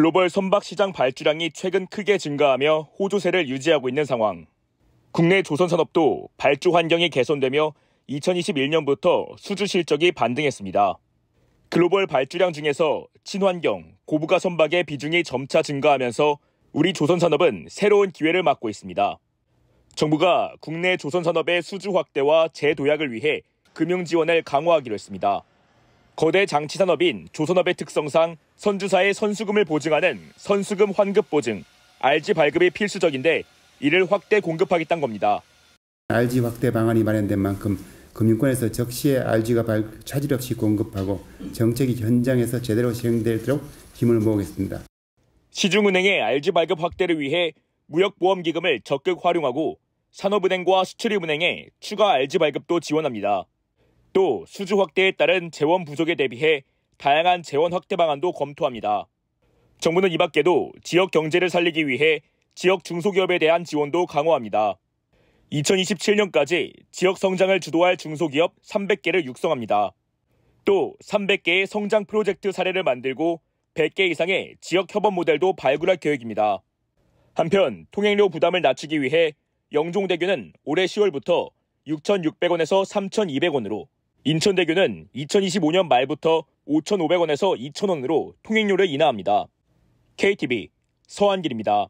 글로벌 선박 시장 발주량이 최근 크게 증가하며 호조세를 유지하고 있는 상황. 국내 조선 산업도 발주 환경이 개선되며 2021년부터 수주 실적이 반등했습니다. 글로벌 발주량 중에서 친환경, 고부가 선박의 비중이 점차 증가하면서 우리 조선 산업은 새로운 기회를 맞고 있습니다. 정부가 국내 조선 산업의 수주 확대와 재도약을 위해 금융 지원을 강화하기로 했습니다. 거대 장치 산업인 조선업의 특성상 선주사의 선수금을 보증하는 선수금 환급 보증, RG 발급이 필수적인데 이를 확대 공급하겠다는 겁니다. RG 확대 방안이 마련된 만큼 금융권에서 적시에 RG가 발, 차질 없이 공급하고 정책이 현장에서 제대로 시행되도록 힘을 모으겠습니다. 시중은행의 RG 발급 확대를 위해 무역보험기금을 적극 활용하고 산업은행과 수출입은행에 추가 RG 발급도 지원합니다. 또 수주 확대에 따른 재원 부족에 대비해 다양한 재원 확대 방안도 검토합니다. 정부는 이 밖에도 지역 경제를 살리기 위해 지역 중소기업에 대한 지원도 강화합니다. 2027년까지 지역 성장을 주도할 중소기업 300개를 육성합니다. 또 300개의 성장 프로젝트 사례를 만들고 100개 이상의 지역 협업 모델도 발굴할 계획입니다. 한편 통행료 부담을 낮추기 위해 영종대교는 올해 10월부터 6,600원에서 3,200원으로 인천대교는 2025년 말부터 5,500원에서 2,000원으로 통행료를 인하합니다. KTV 서한길입니다.